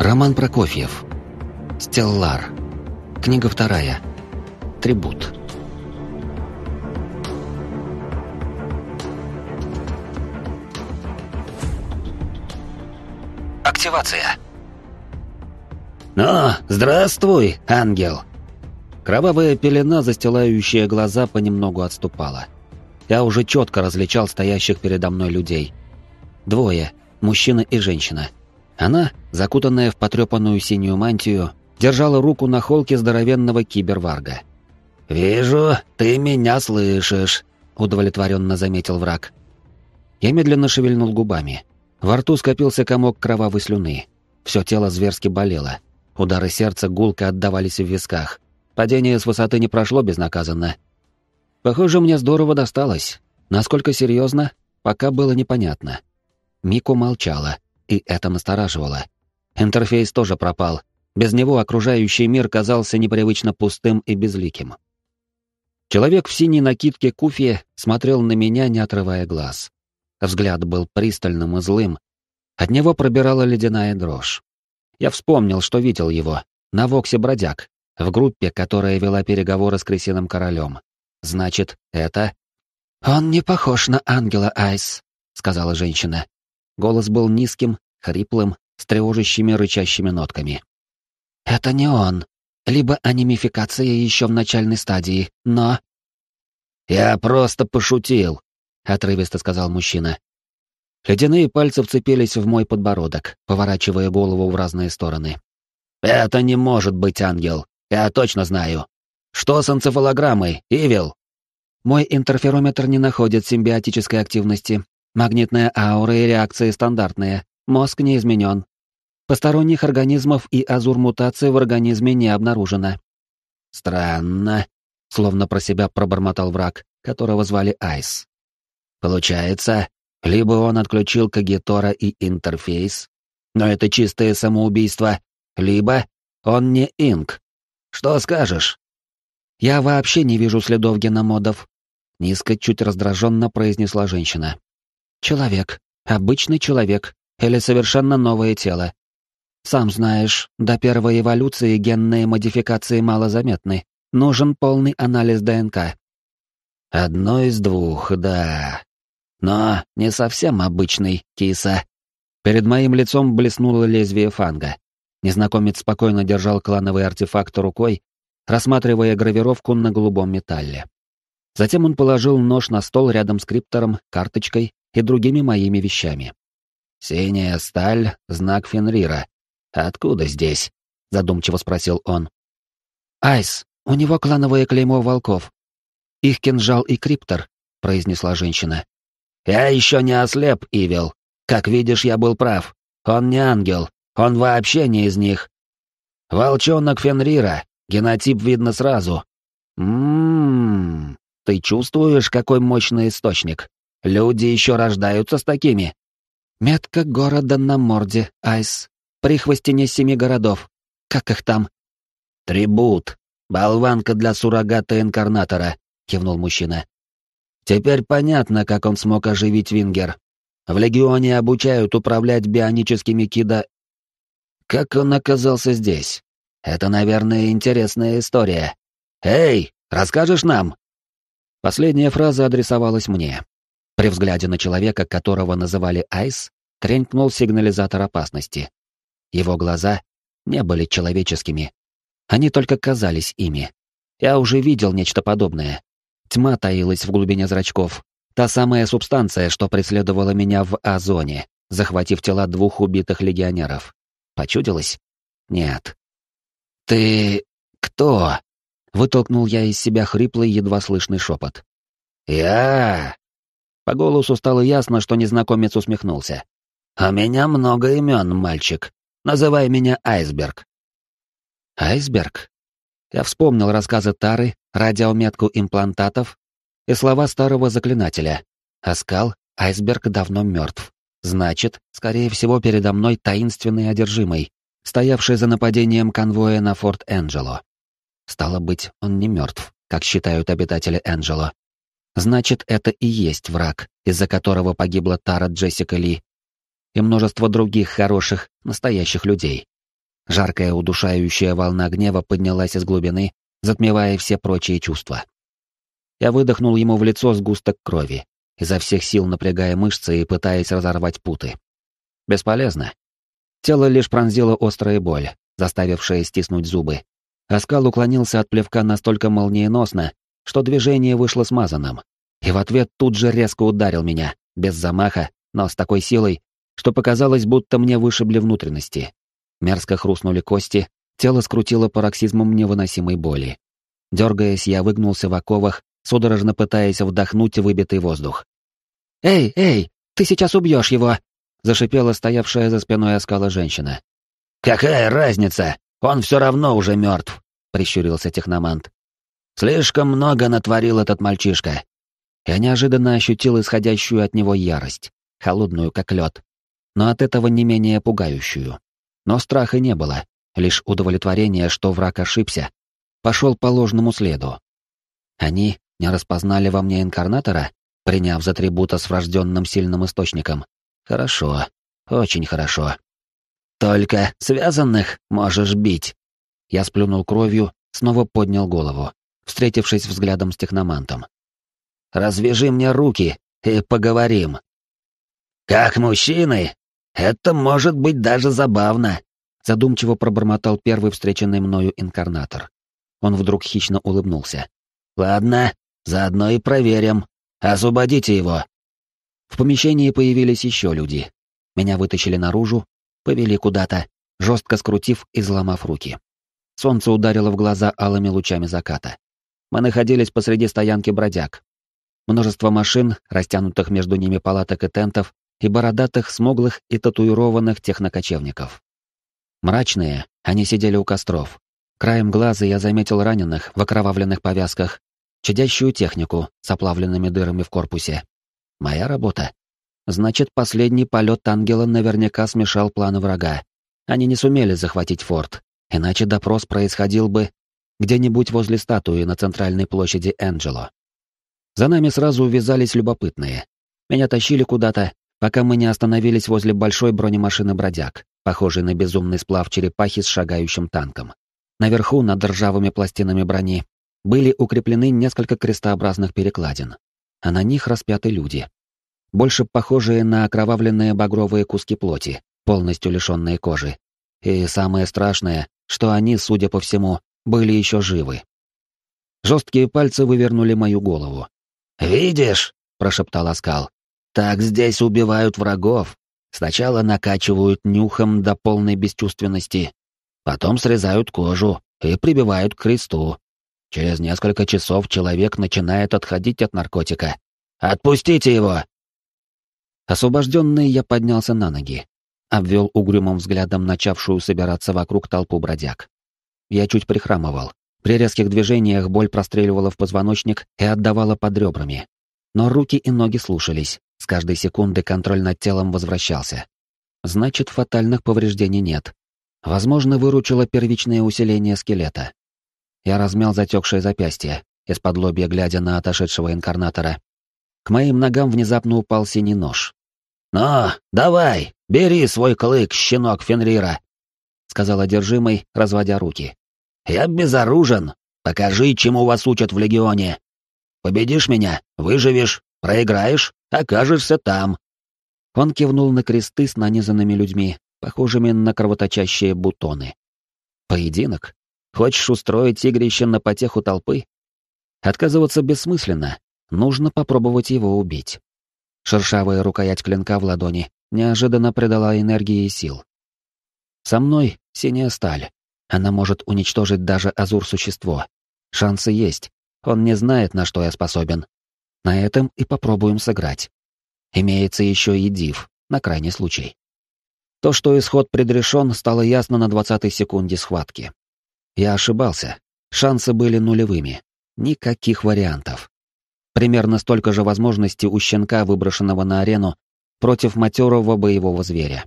Роман Прокофьев. Стеллар. Книга вторая. Трибут. Активация. «Ну, здравствуй, ангел!» Кровавая пелена, застилающая глаза, понемногу отступала. Я уже четко различал стоящих передо мной людей. Двое, мужчина и женщина – она, закутанная в потрепанную синюю мантию, держала руку на холке здоровенного киберварга. «Вижу, ты меня слышишь», — удовлетворенно заметил враг. Я медленно шевельнул губами. Во рту скопился комок кровавой слюны. Все тело зверски болело. Удары сердца гулко отдавались в висках. Падение с высоты не прошло безнаказанно. Похоже, мне здорово досталось. Насколько серьезно, пока было непонятно. Мико молчала и это настораживало. Интерфейс тоже пропал. Без него окружающий мир казался непривычно пустым и безликим. Человек в синей накидке куфи смотрел на меня, не отрывая глаз. Взгляд был пристальным и злым. От него пробирала ледяная дрожь. Я вспомнил, что видел его. На Воксе Бродяг. В группе, которая вела переговоры с Крысиным Королем. Значит, это... «Он не похож на ангела Айс», — сказала женщина. Голос был низким, хриплым, с тревожащими рычащими нотками. «Это не он. Либо анимификация еще в начальной стадии, но...» «Я просто пошутил», — отрывисто сказал мужчина. Ледяные пальцы вцепились в мой подбородок, поворачивая голову в разные стороны. «Это не может быть ангел, я точно знаю. Что с энцефалограммой, Ивил?» Мой интерферометр не находит симбиотической активности, Магнитная аура и реакции стандартные, мозг не изменен. Посторонних организмов и азур-мутации в организме не обнаружено. Странно, словно про себя пробормотал враг, которого звали Айс. Получается, либо он отключил Кагитора и интерфейс, но это чистое самоубийство, либо он не инк. Что скажешь? Я вообще не вижу следов геномодов, низко, чуть раздраженно произнесла женщина. Человек. Обычный человек. Или совершенно новое тело. Сам знаешь, до первой эволюции генные модификации малозаметны. Нужен полный анализ ДНК. Одно из двух, да. Но не совсем обычный, киса. Перед моим лицом блеснуло лезвие фанга. Незнакомец спокойно держал клановый артефакт рукой, рассматривая гравировку на голубом металле. Затем он положил нож на стол рядом с криптором, карточкой и другими моими вещами. «Синяя сталь — знак Фенрира. Откуда здесь?» — задумчиво спросил он. «Айс, у него клановое клеймо волков. Их кинжал и криптор», — произнесла женщина. «Я еще не ослеп, Ивил. Как видишь, я был прав. Он не ангел. Он вообще не из них. Волчонок Фенрира. Генотип видно сразу. Ммм, ты чувствуешь, какой мощный источник? Люди еще рождаются с такими. Метка города на морде, Айс. Прихвостине семи городов. Как их там? Трибут. Болванка для суррогата инкарнатора, кивнул мужчина. Теперь понятно, как он смог оживить Вингер. В легионе обучают управлять бионическими кида. Как он оказался здесь? Это, наверное, интересная история. Эй, расскажешь нам? Последняя фраза адресовалась мне. При взгляде на человека, которого называли Айс, тренькнул сигнализатор опасности. Его глаза не были человеческими. Они только казались ими. Я уже видел нечто подобное. Тьма таилась в глубине зрачков. Та самая субстанция, что преследовала меня в А-зоне, захватив тела двух убитых легионеров. Почудилось? Нет. «Ты... кто?» — вытолкнул я из себя хриплый, едва слышный шепот. «Я... По голосу стало ясно, что незнакомец усмехнулся. «У меня много имен, мальчик. Называй меня Айсберг». «Айсберг?» Я вспомнил рассказы Тары, радиометку имплантатов и слова старого заклинателя. «Оскал, айсберг давно мертв. Значит, скорее всего, передо мной таинственный одержимый, стоявший за нападением конвоя на Форт Энджело. Стало быть, он не мертв, как считают обитатели Энджело, Значит, это и есть враг, из-за которого погибла Тара Джессика Ли и множество других хороших, настоящих людей. Жаркая, удушающая волна гнева поднялась из глубины, затмевая все прочие чувства. Я выдохнул ему в лицо сгусток крови, изо всех сил напрягая мышцы и пытаясь разорвать путы. Бесполезно. Тело лишь пронзило острая боль, заставившая стиснуть зубы. Аскал уклонился от плевка настолько молниеносно, что движение вышло смазанным. И в ответ тут же резко ударил меня, без замаха, но с такой силой, что показалось, будто мне вышибли внутренности. Мерзко хрустнули кости, тело скрутило пароксизмом невыносимой боли. Дергаясь, я выгнулся в оковах, судорожно пытаясь вдохнуть выбитый воздух. «Эй, эй, ты сейчас убьешь его!» — зашипела стоявшая за спиной оскала женщина. «Какая разница? Он все равно уже мертв!» — прищурился техномант. Слишком много натворил этот мальчишка. Я неожиданно ощутил исходящую от него ярость, холодную как лед, но от этого не менее пугающую. Но страха не было, лишь удовлетворение, что враг ошибся, пошел по ложному следу. Они не распознали во мне инкарнатора, приняв за трибута с врожденным сильным источником. Хорошо, очень хорошо. Только связанных можешь бить. Я сплюнул кровью, снова поднял голову встретившись взглядом с техномантом. «Развяжи мне руки и поговорим». «Как мужчины? Это может быть даже забавно», — задумчиво пробормотал первый встреченный мною инкарнатор. Он вдруг хищно улыбнулся. «Ладно, заодно и проверим. Освободите его». В помещении появились еще люди. Меня вытащили наружу, повели куда-то, жестко скрутив и сломав руки. Солнце ударило в глаза алыми лучами заката мы находились посреди стоянки бродяг. Множество машин, растянутых между ними палаток и тентов, и бородатых, смуглых и татуированных технокочевников. Мрачные, они сидели у костров. Краем глаза я заметил раненых в окровавленных повязках, чадящую технику с оплавленными дырами в корпусе. Моя работа. Значит, последний полет ангела наверняка смешал планы врага. Они не сумели захватить форт, иначе допрос происходил бы где-нибудь возле статуи на центральной площади Энджело. За нами сразу увязались любопытные. Меня тащили куда-то, пока мы не остановились возле большой бронемашины «Бродяг», похожей на безумный сплав черепахи с шагающим танком. Наверху, над ржавыми пластинами брони, были укреплены несколько крестообразных перекладин, а на них распяты люди. Больше похожие на окровавленные багровые куски плоти, полностью лишенные кожи. И самое страшное, что они, судя по всему, были еще живы. Жесткие пальцы вывернули мою голову. «Видишь?» — прошептал Аскал. «Так здесь убивают врагов. Сначала накачивают нюхом до полной бесчувственности, потом срезают кожу и прибивают к кресту. Через несколько часов человек начинает отходить от наркотика. «Отпустите его!» Освобожденный я поднялся на ноги, обвел угрюмым взглядом начавшую собираться вокруг толпу бродяг. Я чуть прихрамывал. При резких движениях боль простреливала в позвоночник и отдавала под ребрами. Но руки и ноги слушались. С каждой секунды контроль над телом возвращался. Значит, фатальных повреждений нет. Возможно, выручило первичное усиление скелета. Я размял затекшее запястье, из-под лобья глядя на отошедшего инкарнатора. К моим ногам внезапно упал синий нож. «Ну, давай, бери свой клык, щенок Фенрира!» — сказал одержимый, разводя руки. Я безоружен. Покажи, чему вас учат в легионе. Победишь меня, выживешь, проиграешь, окажешься там. Он кивнул на кресты с нанизанными людьми, похожими на кровоточащие бутоны. Поединок? Хочешь устроить игрище на потеху толпы? Отказываться бессмысленно. Нужно попробовать его убить. Шершавая рукоять клинка в ладони неожиданно придала энергии и сил. Со мной синяя сталь. Она может уничтожить даже Азур-существо. Шансы есть. Он не знает, на что я способен. На этом и попробуем сыграть. Имеется еще и див, на крайний случай. То, что исход предрешен, стало ясно на 20-й секунде схватки. Я ошибался. Шансы были нулевыми. Никаких вариантов. Примерно столько же возможностей у щенка, выброшенного на арену, против матерого боевого зверя.